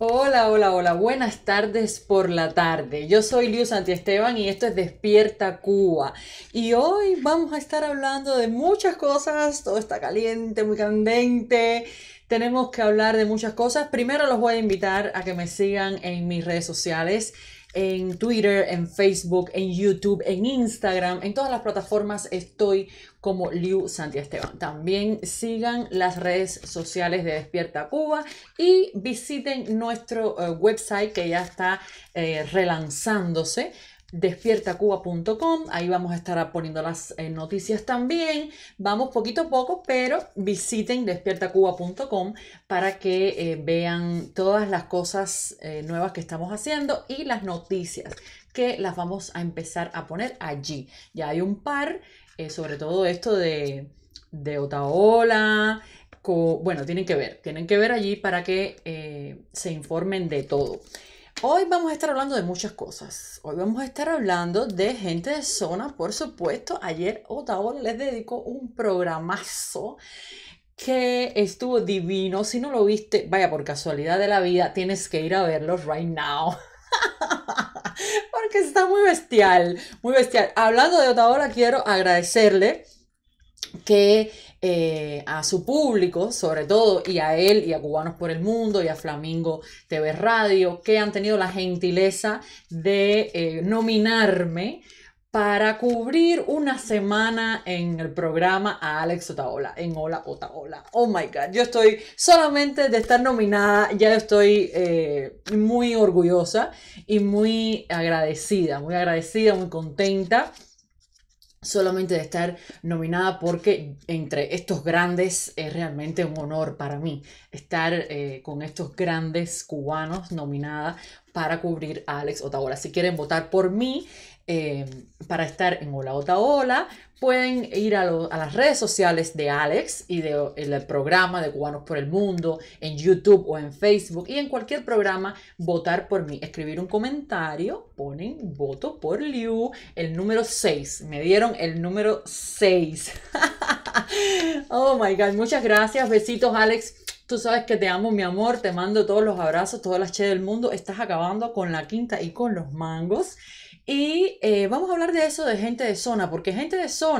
Hola, hola, hola, buenas tardes por la tarde. Yo soy Liu Esteban y esto es Despierta Cuba. Y hoy vamos a estar hablando de muchas cosas, todo está caliente, muy candente. Tenemos que hablar de muchas cosas. Primero los voy a invitar a que me sigan en mis redes sociales en Twitter, en Facebook, en YouTube, en Instagram, en todas las plataformas estoy como Liu Esteban. También sigan las redes sociales de Despierta Cuba y visiten nuestro eh, website que ya está eh, relanzándose despiertacuba.com, ahí vamos a estar poniendo las eh, noticias también, vamos poquito a poco, pero visiten despiertacuba.com para que eh, vean todas las cosas eh, nuevas que estamos haciendo y las noticias que las vamos a empezar a poner allí. Ya hay un par, sobre todo esto de, de Otaola, bueno, tienen que ver, tienen que ver allí para que se informen de todo. Hoy vamos a estar hablando de muchas cosas. Hoy vamos a estar hablando de gente de zona, por supuesto. Ayer Otaola les dedicó un programazo que estuvo divino. Si no lo viste, vaya por casualidad de la vida, tienes que ir a verlo right now. Porque está muy bestial, muy bestial. Hablando de Otaola, quiero agradecerle que eh, a su público, sobre todo, y a él y a Cubanos por el Mundo y a Flamingo TV Radio, que han tenido la gentileza de eh, nominarme para cubrir una semana en el programa a Alex Otaola, en Hola Otaola. Oh my God, yo estoy solamente de estar nominada, ya estoy eh, muy orgullosa y muy agradecida, muy agradecida, muy contenta solamente de estar nominada porque entre estos grandes es realmente un honor para mí estar eh, con estos grandes cubanos nominada para cubrir a Alex Otaola. Si quieren votar por mí eh, para estar en Hola Otaola, pueden ir a, las redes sociales de Alex y del programa de Cubanos por el Mundo, en YouTube o en Facebook y en cualquier programa votar por mí, escribir un comentario, ponen voto por Liu, el número 6, me dieron el número 6. oh my god, muchas gracias, besitos Alex. Tú sabes que te amo, mi amor, te mando todos los abrazos, todas las che del mundo. Estás acabando con la quinta y con los mangos. Y eh, vamos a hablar de eso de gente de zona, porque gente de zona...